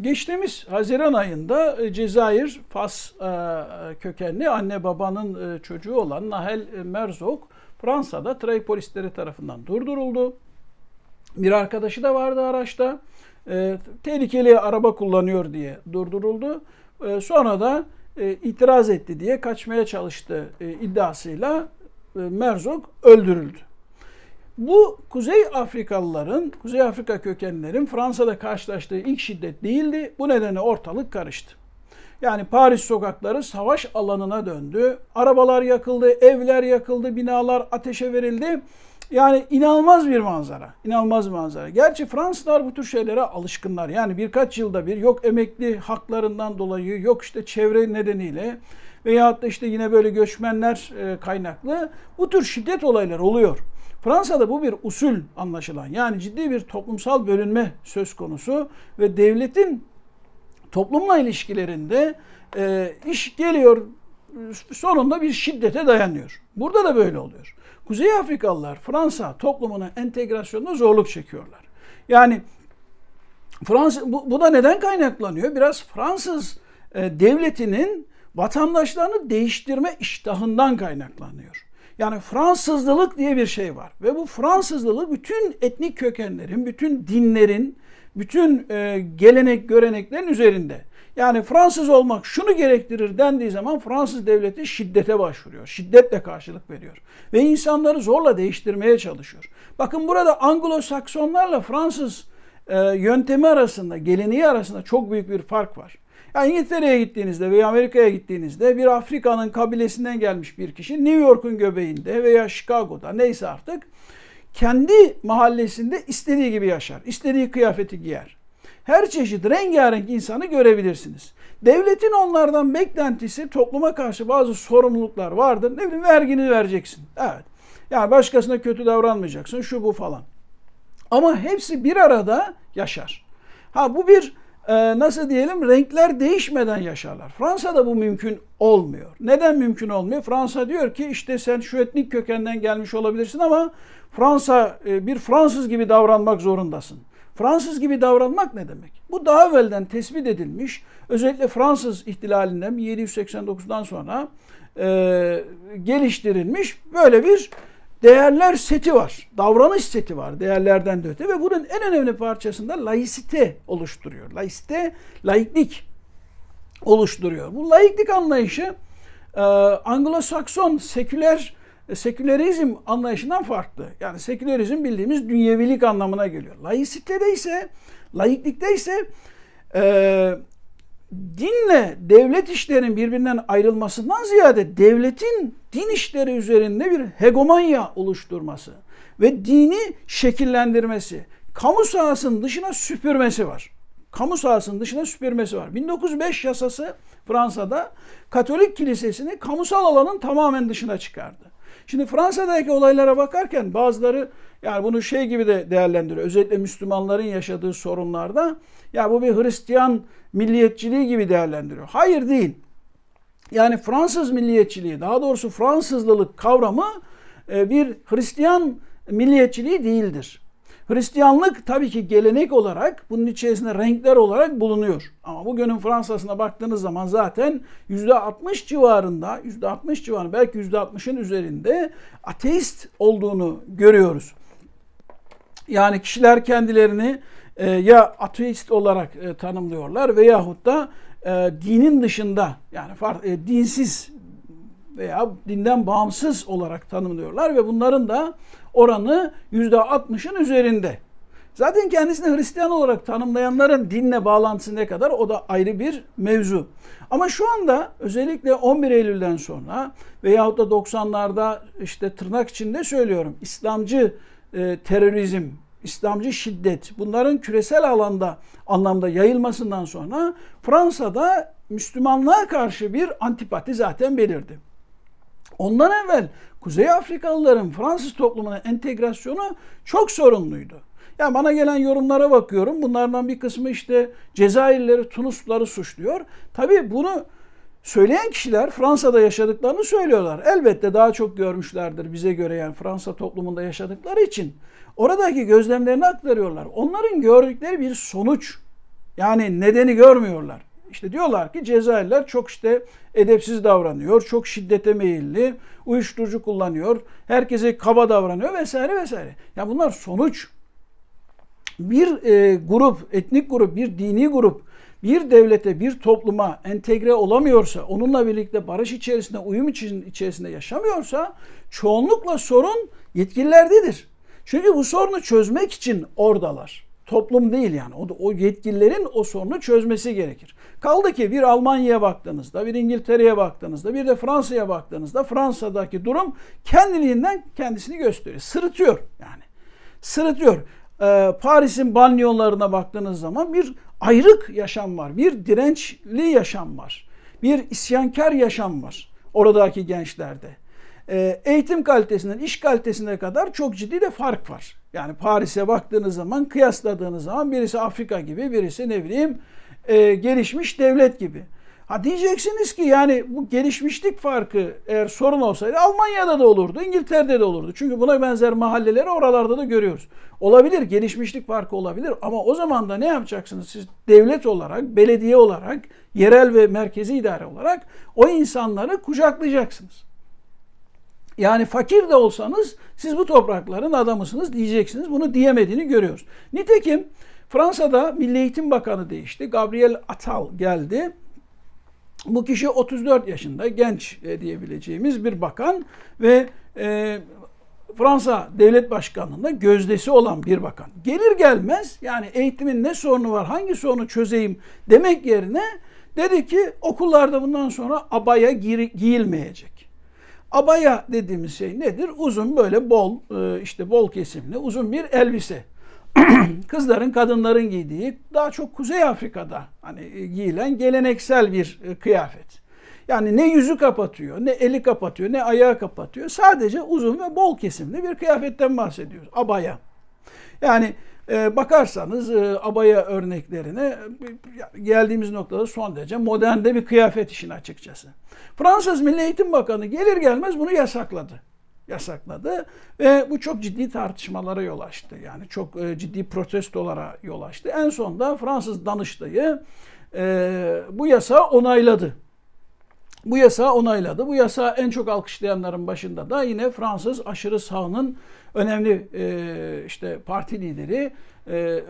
Geçtiğimiz Haziran ayında e, Cezayir, Fas e, e, kökenli anne babanın çocuğu olan Nahel Merzok Fransa'da trafik polisleri tarafından durduruldu. Bir arkadaşı da vardı araçta. Tehlikeli araba kullanıyor diye durduruldu. Sonra da itiraz etti diye kaçmaya çalıştı iddiasıyla Merzok öldürüldü. Bu Kuzey Afrikalıların, Kuzey Afrika kökenlerin Fransa'da karşılaştığı ilk şiddet değildi. Bu nedenle ortalık karıştı. Yani Paris sokakları savaş alanına döndü. Arabalar yakıldı, evler yakıldı, binalar ateşe verildi. Yani inanılmaz bir manzara. İnanılmaz bir manzara. Gerçi Fransızlar bu tür şeylere alışkınlar. Yani birkaç yılda bir yok emekli haklarından dolayı, yok işte çevre nedeniyle veyahut da işte yine böyle göçmenler e, kaynaklı bu tür şiddet olayları oluyor. Fransa'da bu bir usul anlaşılan yani ciddi bir toplumsal bölünme söz konusu ve devletin toplumla ilişkilerinde e, iş geliyor sonunda bir şiddete dayanıyor. Burada da böyle oluyor. Kuzey Afrikalılar Fransa toplumuna entegrasyonda zorluk çekiyorlar. Yani Fransa bu, bu da neden kaynaklanıyor? Biraz Fransız e, devletinin vatandaşlarını değiştirme iştahından kaynaklanıyor. Yani Fransızlılık diye bir şey var ve bu Fransızlılık bütün etnik kökenlerin, bütün dinlerin, bütün e, gelenek göreneklerin üzerinde. Yani Fransız olmak şunu gerektirir dendiği zaman Fransız devleti şiddete başvuruyor. Şiddetle karşılık veriyor. Ve insanları zorla değiştirmeye çalışıyor. Bakın burada Anglo-Saksonlarla Fransız e, yöntemi arasında, geleneği arasında çok büyük bir fark var. Yani İngiltere'ye gittiğinizde veya Amerika'ya gittiğinizde bir Afrika'nın kabilesinden gelmiş bir kişi New York'un göbeğinde veya Chicago'da neyse artık kendi mahallesinde istediği gibi yaşar. istediği kıyafeti giyer. Her çeşit rengarenk insanı görebilirsiniz. Devletin onlardan beklentisi topluma karşı bazı sorumluluklar vardır. Ne bileyim vergini vereceksin. Evet. Yani başkasına kötü davranmayacaksın şu bu falan. Ama hepsi bir arada yaşar. Ha bu bir ee, nasıl diyelim renkler değişmeden yaşarlar. Fransa'da bu mümkün olmuyor. Neden mümkün olmuyor? Fransa diyor ki işte sen şu etnik kökenden gelmiş olabilirsin ama Fransa e, bir Fransız gibi davranmak zorundasın. Fransız gibi davranmak ne demek? Bu daha evvelden tespit edilmiş. Özellikle Fransız ihtilalinden 1789'dan sonra e, geliştirilmiş böyle bir değerler seti var. Davranış seti var değerlerden de öte. Ve bunun en önemli parçasında laisite oluşturuyor. Laisite, laiklik oluşturuyor. Bu laiklik anlayışı e, Anglo-Sakson seküler e, sekülerizm anlayışından farklı. Yani sekülerizm bildiğimiz dünyevilik anlamına geliyor. Laisitede ise, laiklikte ise e, dinle devlet işlerinin birbirinden ayrılmasından ziyade devletin din işleri üzerinde bir hegemonya oluşturması ve dini şekillendirmesi, kamu sahasının dışına süpürmesi var. Kamu sahasının dışına süpürmesi var. 1905 yasası Fransa'da Katolik Kilisesi'ni kamusal alanın tamamen dışına çıkardı. Şimdi Fransa'daki olaylara bakarken bazıları yani bunu şey gibi de değerlendiriyor. Özellikle Müslümanların yaşadığı sorunlarda ya bu bir Hristiyan milliyetçiliği gibi değerlendiriyor. Hayır değil. Yani Fransız milliyetçiliği, daha doğrusu Fransızlılık kavramı e, bir Hristiyan milliyetçiliği değildir. Hristiyanlık tabii ki gelenek olarak bunun içerisinde renkler olarak bulunuyor. Ama bugünün Fransa'sına baktığınız zaman zaten %60 civarında, %60 civarında belki %60'ın üzerinde ateist olduğunu görüyoruz. Yani kişiler kendilerini e, ya ateist olarak e, tanımlıyorlar veyahut da e, dinin dışında yani e, dinsiz veya dinden bağımsız olarak tanımlıyorlar ve bunların da oranı %60'ın üzerinde. Zaten kendisini Hristiyan olarak tanımlayanların dinle bağlantısı ne kadar o da ayrı bir mevzu. Ama şu anda özellikle 11 Eylül'den sonra veyahut da 90'larda işte tırnak içinde söylüyorum İslamcı e, terörizm, İslamcı şiddet bunların küresel alanda anlamda yayılmasından sonra Fransa'da Müslümanlığa karşı bir antipati zaten belirdi. Ondan evvel Kuzey Afrikalıların Fransız toplumuna entegrasyonu çok sorunluydu. Ya yani bana gelen yorumlara bakıyorum. Bunlardan bir kısmı işte Cezayirleri, Tunusluları suçluyor. Tabii bunu söyleyen kişiler Fransa'da yaşadıklarını söylüyorlar. Elbette daha çok görmüşlerdir bize göre yani Fransa toplumunda yaşadıkları için. Oradaki gözlemlerini aktarıyorlar. Onların gördükleri bir sonuç. Yani nedeni görmüyorlar. İşte diyorlar ki Cezayirler çok işte edepsiz davranıyor, çok şiddete meyilli, uyuşturucu kullanıyor, herkese kaba davranıyor vesaire vesaire. Ya bunlar sonuç. Bir e, grup, etnik grup, bir dini grup bir devlete, bir topluma entegre olamıyorsa, onunla birlikte barış içerisinde, uyum için, içerisinde yaşamıyorsa çoğunlukla sorun yetkililerdedir. Çünkü bu sorunu çözmek için oradalar toplum değil yani. O, da, o yetkililerin o sorunu çözmesi gerekir. Kaldı ki bir Almanya'ya baktığınızda, bir İngiltere'ye baktığınızda, bir de Fransa'ya baktığınızda Fransa'daki durum kendiliğinden kendisini gösteriyor. Sırıtıyor yani. Sırıtıyor. Ee, Paris'in banyolarına baktığınız zaman bir ayrık yaşam var. Bir dirençli yaşam var. Bir isyankar yaşam var oradaki gençlerde. Ee, eğitim kalitesinden iş kalitesine kadar çok ciddi de fark var. Yani Paris'e baktığınız zaman, kıyasladığınız zaman birisi Afrika gibi, birisi ne bileyim e, gelişmiş devlet gibi. Ha diyeceksiniz ki yani bu gelişmişlik farkı eğer sorun olsaydı Almanya'da da olurdu, İngiltere'de de olurdu. Çünkü buna benzer mahalleleri oralarda da görüyoruz. Olabilir, gelişmişlik farkı olabilir ama o zaman da ne yapacaksınız siz devlet olarak, belediye olarak, yerel ve merkezi idare olarak o insanları kucaklayacaksınız. Yani fakir de olsanız siz bu toprakların adamısınız diyeceksiniz. Bunu diyemediğini görüyoruz. Nitekim Fransa'da Milli Eğitim Bakanı değişti. Gabriel Attal geldi. Bu kişi 34 yaşında genç e, diyebileceğimiz bir bakan ve e, Fransa devlet başkanlığında gözdesi olan bir bakan. Gelir gelmez yani eğitimin ne sorunu var hangi sorunu çözeyim demek yerine dedi ki okullarda bundan sonra abaya giyilmeyecek. Abaya dediğimiz şey nedir? Uzun böyle bol e, işte bol kesimli uzun bir elbise. Kızların, kadınların giydiği daha çok Kuzey Afrika'da hani e, giyilen geleneksel bir e, kıyafet. Yani ne yüzü kapatıyor, ne eli kapatıyor, ne ayağı kapatıyor. Sadece uzun ve bol kesimli bir kıyafetten bahsediyoruz. Abaya. Yani e, bakarsanız e, abaya örneklerine e, geldiğimiz noktada son derece modernde bir kıyafet işin açıkçası. Fransız Milli Eğitim Bakanı gelir gelmez bunu yasakladı yasakladı ve bu çok ciddi tartışmalara yol açtı. Yani çok e, ciddi protestolara yol açtı. En sonunda Fransız Danıştay'ı e, bu yasağı onayladı. Bu yasa onayladı. Bu yasa en çok alkışlayanların başında da yine Fransız aşırı sağının önemli e, işte parti lideri e,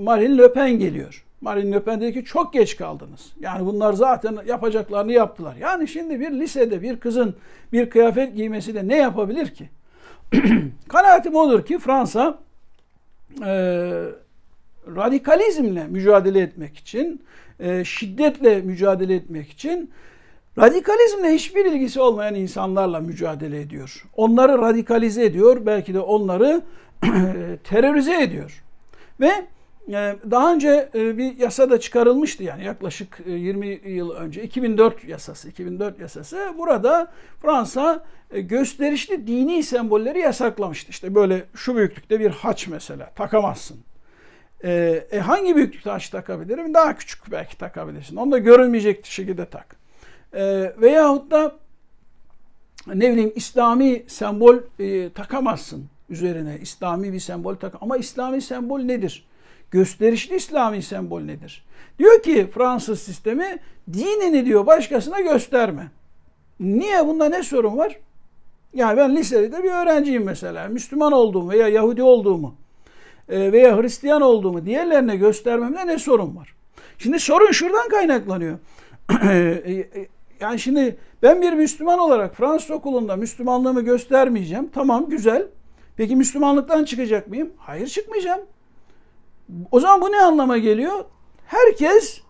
Marine Le Pen geliyor. Marine Le Pen dedi ki çok geç kaldınız. Yani bunlar zaten yapacaklarını yaptılar. Yani şimdi bir lisede bir kızın bir kıyafet giymesiyle ne yapabilir ki? Kanaatim odur ki Fransa e, radikalizmle mücadele etmek için, e, şiddetle mücadele etmek için Radikalizmle hiçbir ilgisi olmayan insanlarla mücadele ediyor. Onları radikalize ediyor, belki de onları terörize ediyor. Ve e, daha önce e, bir yasa da çıkarılmıştı yani yaklaşık 20 e, yıl önce 2004 yasası 2004 yasası burada Fransa gösterişli dini sembolleri yasaklamıştı. işte böyle şu büyüklükte bir haç mesela takamazsın. E, hangi büyüklükte haç takabilirim? Daha küçük belki takabilirsin. Onu da görünmeyecek şekilde tak. E, veyahut da ne bileyim İslami sembol e, takamazsın üzerine. İslami bir sembol tak ama İslami sembol nedir? Gösterişli İslami sembol nedir? Diyor ki Fransız sistemi dinini diyor başkasına gösterme. Niye bunda ne sorun var? Ya ben lisede bir öğrenciyim mesela. Müslüman olduğumu veya Yahudi olduğumu e, veya Hristiyan olduğumu diğerlerine göstermemde ne sorun var? Şimdi sorun şuradan kaynaklanıyor. E, e, yani şimdi ben bir Müslüman olarak Fransız okulunda Müslümanlığımı göstermeyeceğim. Tamam güzel. Peki Müslümanlıktan çıkacak mıyım? Hayır çıkmayacağım. O zaman bu ne anlama geliyor? Herkes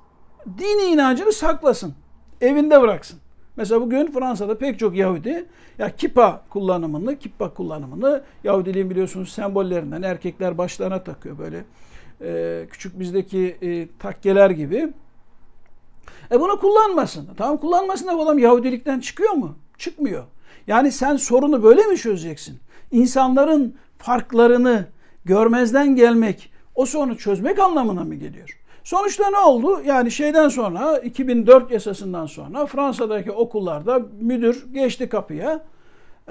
dini inancını saklasın. Evinde bıraksın. Mesela bugün Fransa'da pek çok Yahudi ya kipa kullanımını, kippa kullanımını Yahudiliğin biliyorsunuz sembollerinden erkekler başlarına takıyor böyle e, küçük bizdeki e, takkeler gibi e bunu kullanmasın. Tamam kullanmasın da bu adam Yahudilikten çıkıyor mu? Çıkmıyor. Yani sen sorunu böyle mi çözeceksin? İnsanların farklarını görmezden gelmek o sorunu çözmek anlamına mı geliyor? Sonuçta ne oldu? Yani şeyden sonra 2004 yasasından sonra Fransa'daki okullarda müdür geçti kapıya.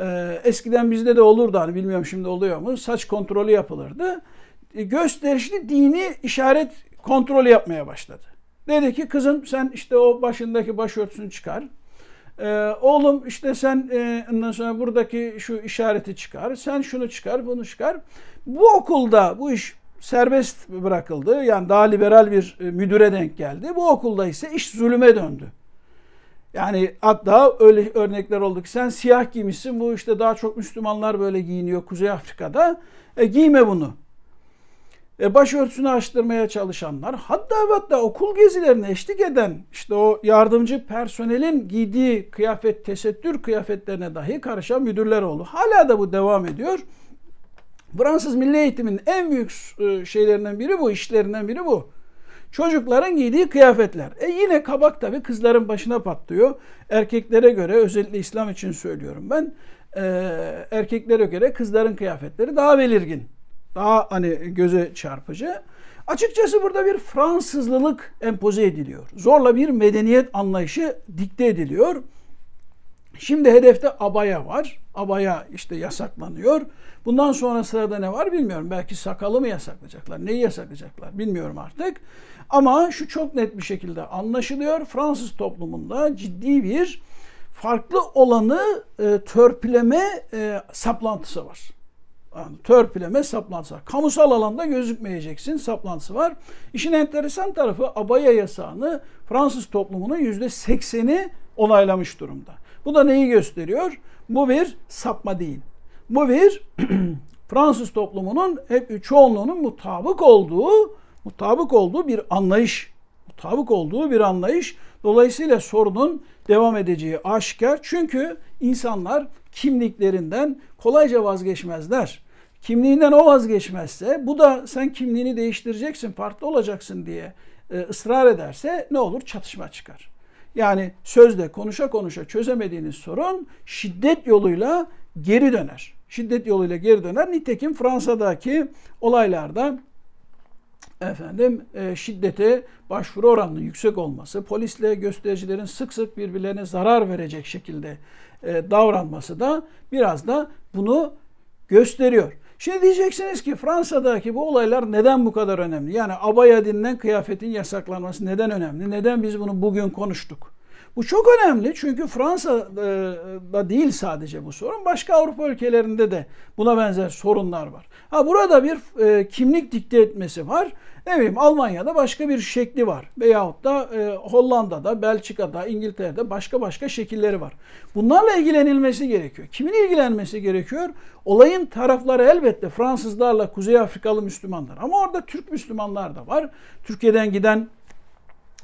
Ee, eskiden bizde de olurdu hani bilmiyorum şimdi oluyor mu? Saç kontrolü yapılırdı. E, gösterişli dini işaret kontrolü yapmaya başladı. Dedi ki kızım sen işte o başındaki başörtüsünü çıkar. Ee, oğlum işte sen e, ondan sonra buradaki şu işareti çıkar. Sen şunu çıkar, bunu çıkar. Bu okulda bu iş serbest bırakıldı. Yani daha liberal bir e, müdüre denk geldi. Bu okulda ise iş zulüme döndü. Yani hatta öyle örnekler oldu ki sen siyah giymişsin. Bu işte daha çok Müslümanlar böyle giyiniyor Kuzey Afrika'da. E, giyme bunu e, başörtüsünü açtırmaya çalışanlar, hatta hatta okul gezilerine eşlik eden işte o yardımcı personelin giydiği kıyafet, tesettür kıyafetlerine dahi karışan müdürler oldu. Hala da bu devam ediyor. Fransız milli eğitimin en büyük e, şeylerinden biri bu, işlerinden biri bu. Çocukların giydiği kıyafetler. E yine kabak tabii kızların başına patlıyor. Erkeklere göre özellikle İslam için söylüyorum ben. E, erkeklere göre kızların kıyafetleri daha belirgin. Daha hani göze çarpıcı. Açıkçası burada bir Fransızlılık empoze ediliyor. Zorla bir medeniyet anlayışı dikte ediliyor. Şimdi hedefte abaya var. Abaya işte yasaklanıyor. Bundan sonra sırada ne var bilmiyorum. Belki sakalı mı yasaklayacaklar, neyi yasaklayacaklar bilmiyorum artık. Ama şu çok net bir şekilde anlaşılıyor. Fransız toplumunda ciddi bir farklı olanı e, törpüleme e, saplantısı var törpüleme saplantısı var. Kamusal alanda gözükmeyeceksin saplantısı var. İşin enteresan tarafı abaya yasağını Fransız toplumunun yüzde sekseni onaylamış durumda. Bu da neyi gösteriyor? Bu bir sapma değil. Bu bir Fransız toplumunun hep çoğunluğunun mutabık olduğu mutabık olduğu bir anlayış. Mutabık olduğu bir anlayış. Dolayısıyla sorunun devam edeceği aşikar. Çünkü insanlar kimliklerinden kolayca vazgeçmezler. Kimliğinden o vazgeçmezse bu da sen kimliğini değiştireceksin, farklı olacaksın diye e, ısrar ederse ne olur? Çatışma çıkar. Yani sözde konuşa konuşa çözemediğiniz sorun şiddet yoluyla geri döner. Şiddet yoluyla geri döner. Nitekim Fransa'daki olaylarda efendim e, şiddete başvuru oranının yüksek olması, polisle göstericilerin sık sık birbirlerine zarar verecek şekilde e, davranması da biraz da bunu gösteriyor. Şimdi diyeceksiniz ki Fransa'daki bu olaylar neden bu kadar önemli? Yani abaya dinilen kıyafetin yasaklanması neden önemli? Neden biz bunu bugün konuştuk? Bu çok önemli çünkü Fransa'da değil sadece bu sorun. Başka Avrupa ülkelerinde de buna benzer sorunlar var. Ha burada bir e, kimlik dikte etmesi var. Ne bileyim Almanya'da başka bir şekli var. Veyahut da e, Hollanda'da, Belçika'da, İngiltere'de başka başka şekilleri var. Bunlarla ilgilenilmesi gerekiyor. Kimin ilgilenmesi gerekiyor? Olayın tarafları elbette Fransızlarla Kuzey Afrikalı Müslümanlar. Ama orada Türk Müslümanlar da var. Türkiye'den giden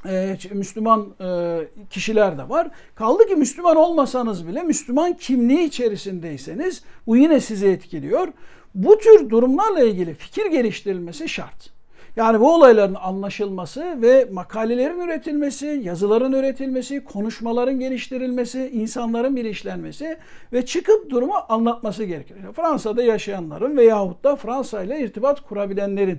e, Müslüman e, kişiler de var. Kaldı ki Müslüman olmasanız bile Müslüman kimliği içerisindeyseniz bu yine sizi etkiliyor. Bu tür durumlarla ilgili fikir geliştirilmesi şart. Yani bu olayların anlaşılması ve makalelerin üretilmesi, yazıların üretilmesi, konuşmaların geliştirilmesi, insanların bilinçlenmesi ve çıkıp durumu anlatması gerekir. Fransa'da yaşayanların veyahut da Fransa ile irtibat kurabilenlerin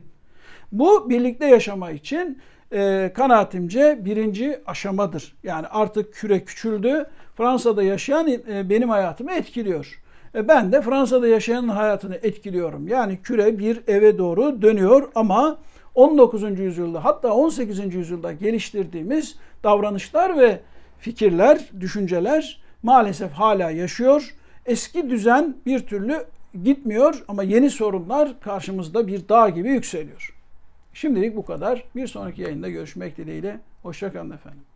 bu birlikte yaşama için e, kanaatimce birinci aşamadır. Yani artık küre küçüldü. Fransa'da yaşayan e, benim hayatımı etkiliyor. E, ben de Fransa'da yaşayanın hayatını etkiliyorum. Yani küre bir eve doğru dönüyor ama 19. yüzyılda hatta 18. yüzyılda geliştirdiğimiz davranışlar ve fikirler, düşünceler maalesef hala yaşıyor. Eski düzen bir türlü gitmiyor ama yeni sorunlar karşımızda bir dağ gibi yükseliyor. Şimdilik bu kadar. Bir sonraki yayında görüşmek dileğiyle. Hoşçakalın efendim.